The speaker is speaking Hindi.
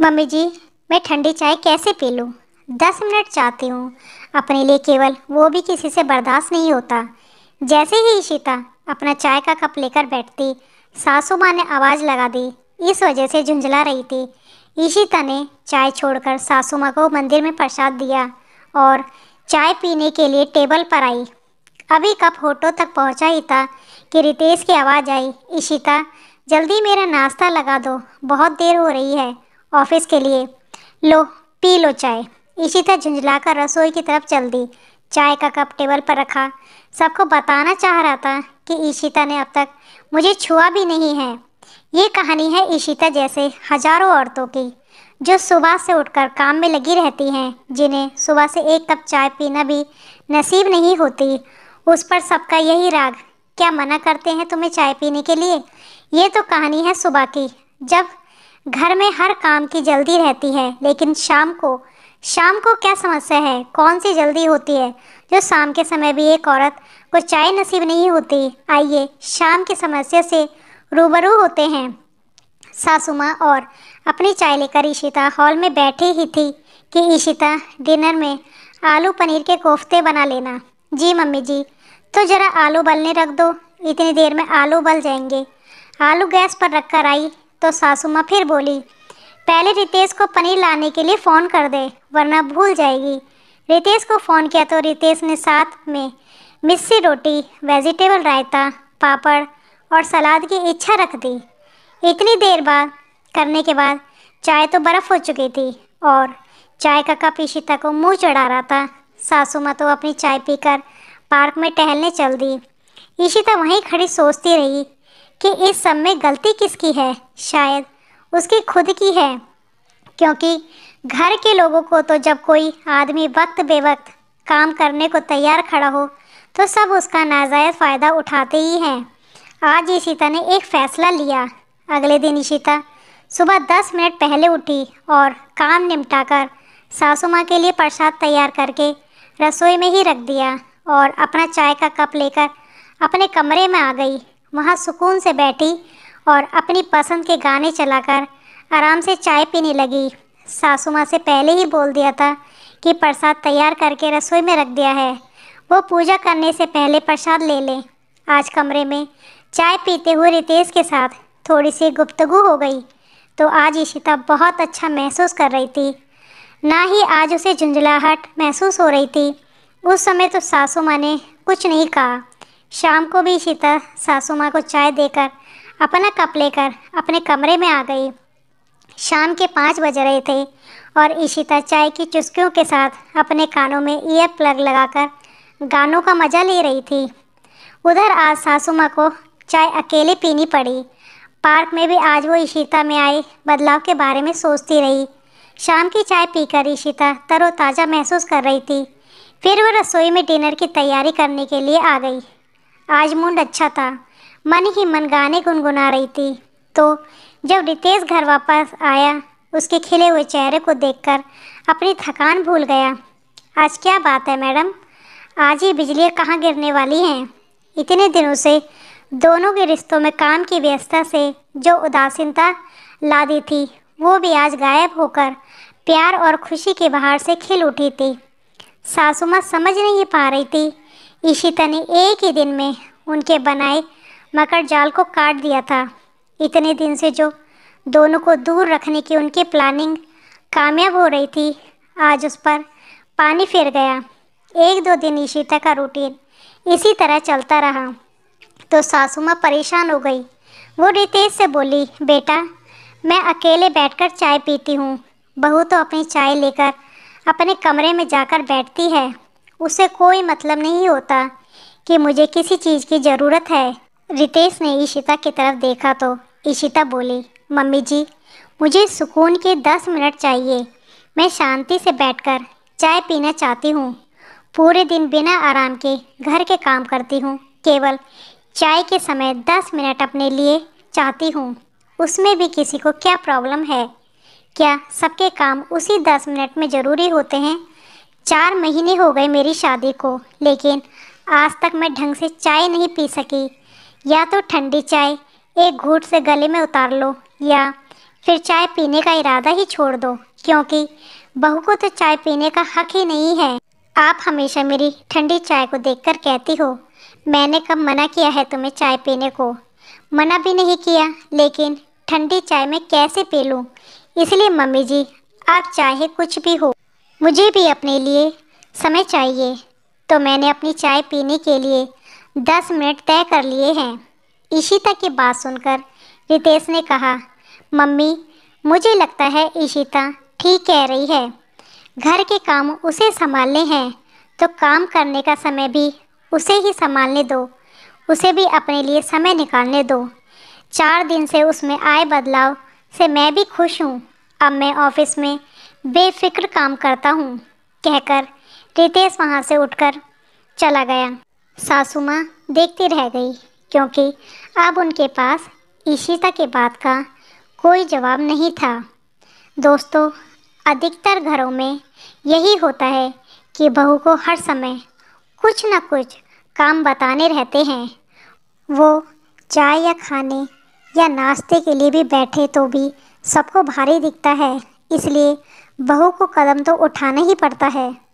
मम्मी जी मैं ठंडी चाय कैसे पी लूँ दस मिनट चाहती हूँ अपने लिए केवल वो भी किसी से बर्दाश्त नहीं होता जैसे ही ईशिता अपना चाय का कप लेकर बैठती सासू माँ ने आवाज़ लगा दी इस वजह से झुंझला रही थी ईशिता ने चाय छोड़कर सासू माँ को मंदिर में प्रसाद दिया और चाय पीने के लिए टेबल पर आई अभी कप होटो तक पहुँचा ही था कि रितेश की आवाज़ आई ईशिता जल्दी मेरा नाश्ता लगा दो बहुत देर हो रही है ऑफिस के लिए लो पी लो चाय इशिता झुंझलाकर रसोई की तरफ चल दी चाय का कप टेबल पर रखा सबको बताना चाह रहा था कि इशिता ने अब तक मुझे छुआ भी नहीं है ये कहानी है इशिता जैसे हजारों औरतों की जो सुबह से उठकर काम में लगी रहती हैं जिन्हें सुबह से एक कप चाय पीना भी नसीब नहीं होती उस पर सबका यही राग क्या मना करते हैं तुम्हें चाय पीने के लिए ये तो कहानी है सुबह की जब घर में हर काम की जल्दी रहती है लेकिन शाम को शाम को क्या समस्या है कौन सी जल्दी होती है जो शाम के समय भी एक औरत को चाय नसीब नहीं होती आइए शाम की समस्या से रूबरू होते हैं सासू माँ और अपनी चाय लेकर ईशिता हॉल में बैठी ही थी कि ईशिता डिनर में आलू पनीर के कोफ्ते बना लेना जी मम्मी जी तो ज़रा आलू बलने रख दो इतनी देर में आलू बल जाएंगे आलू गैस पर रख कर आई तो सासू माँ फिर बोली पहले रितेश को पनीर लाने के लिए फ़ोन कर दे वरना भूल जाएगी रितेश को फ़ोन किया तो रितेश ने साथ में मिस्सी रोटी वेजिटेबल रायता पापड़ और सलाद की इच्छा रख दी इतनी देर बाद करने के बाद चाय तो बर्फ़ हो चुकी थी और चाय का कप इशिता को मुंह चढ़ा रहा था सासू माँ तो अपनी चाय पीकर पार्क में टहलने चल दी ईशिता वहीं खड़ी सोचती रही कि इस सब में गलती किसकी है शायद उसकी खुद की है क्योंकि घर के लोगों को तो जब कोई आदमी वक्त बेवक्त काम करने को तैयार खड़ा हो तो सब उसका नाजायज़ फ़ायदा उठाते ही हैं आज ईशिता ने एक फ़ैसला लिया अगले दिन ईशिता सुबह दस मिनट पहले उठी और काम निपटाकर सासू माँ के लिए प्रसाद तैयार करके रसोई में ही रख दिया और अपना चाय का कप लेकर अपने कमरे में आ गई वहाँ सुकून से बैठी और अपनी पसंद के गाने चलाकर आराम से चाय पीने लगी सासू माँ से पहले ही बोल दिया था कि प्रसाद तैयार करके रसोई में रख दिया है वो पूजा करने से पहले प्रसाद ले लें आज कमरे में चाय पीते हुए रितेश के साथ थोड़ी सी गुप्तगु हो गई तो आज इशिता बहुत अच्छा महसूस कर रही थी ना ही आज उसे झुंझलाहट महसूस हो रही थी उस समय तो सासू माँ ने कुछ नहीं कहा शाम को भी शीता सासू माँ को चाय देकर अपना कप लेकर अपने कमरे में आ गई शाम के पाँच बज रहे थे और ईशिता चाय की चुस्कियों के साथ अपने कानों में ईयर प्लग लगाकर गानों का मज़ा ले रही थी उधर आज सासू माँ को चाय अकेले पीनी पड़ी पार्क में भी आज वो ईशिता में आए बदलाव के बारे में सोचती रही शाम की चाय पीकर ईशिता तरोताज़ा महसूस कर रही थी फिर वो रसोई में डिनर की तैयारी करने के लिए आ गई आज मूड अच्छा था मन ही मन गाने गुनगुना रही थी तो जब रितेश घर वापस आया उसके खिले हुए चेहरे को देखकर अपनी थकान भूल गया आज क्या बात है मैडम आज ये बिजलियाँ कहाँ गिरने वाली हैं इतने दिनों से दोनों के रिश्तों में काम की व्यस्तता से जो उदासीनता ला दी थी वो भी आज गायब होकर प्यार और खुशी के बाहर से खिल उठी थी सासुमा समझ नहीं पा रही थी ईशिता ने एक ही दिन में उनके बनाए मकर जाल को काट दिया था इतने दिन से जो दोनों को दूर रखने की उनकी प्लानिंग कामयाब हो रही थी आज उस पर पानी फिर गया एक दो दिन ईशिता का रूटीन इसी तरह चलता रहा तो सासूमा परेशान हो गई वो रितेश से बोली बेटा मैं अकेले बैठकर चाय पीती हूँ बहू तो अपनी चाय लेकर अपने कमरे में जाकर बैठती है उसे कोई मतलब नहीं होता कि मुझे किसी चीज़ की ज़रूरत है रितेश ने ईशिता की तरफ देखा तो ईशिता बोली मम्मी जी मुझे सुकून के दस मिनट चाहिए मैं शांति से बैठकर चाय पीना चाहती हूँ पूरे दिन बिना आराम के घर के काम करती हूँ केवल चाय के समय दस मिनट अपने लिए चाहती हूँ उसमें भी किसी को क्या प्रॉब्लम है क्या सबके काम उसी दस मिनट में ज़रूरी होते हैं चार महीने हो गए मेरी शादी को लेकिन आज तक मैं ढंग से चाय नहीं पी सकी या तो ठंडी चाय एक घूट से गले में उतार लो या फिर चाय पीने का इरादा ही छोड़ दो क्योंकि बहू को तो चाय पीने का हक ही नहीं है आप हमेशा मेरी ठंडी चाय को देखकर कहती हो मैंने कब मना किया है तुम्हें चाय पीने को मना भी नहीं किया लेकिन ठंडी चाय में कैसे पी लूँ इसलिए मम्मी जी आप चाहे कुछ भी हो मुझे भी अपने लिए समय चाहिए तो मैंने अपनी चाय पीने के लिए दस मिनट तय कर लिए हैं इशिता की बात सुनकर रितेश ने कहा मम्मी मुझे लगता है इशिता ठीक कह रही है घर के काम उसे संभालने हैं तो काम करने का समय भी उसे ही संभालने दो उसे भी अपने लिए समय निकालने दो चार दिन से उसमें आए बदलाव से मैं भी खुश हूँ अब मैं ऑफिस में बेफिक्र काम करता हूँ कहकर रितेश वहाँ से उठकर चला गया सासू माँ देखती रह गई क्योंकि अब उनके पास ईशिता के बात का कोई जवाब नहीं था दोस्तों अधिकतर घरों में यही होता है कि बहू को हर समय कुछ ना कुछ काम बताने रहते हैं वो चाय या खाने या नाश्ते के लिए भी बैठे तो भी सबको भारी दिखता है इसलिए बहू को कदम तो उठाना ही पड़ता है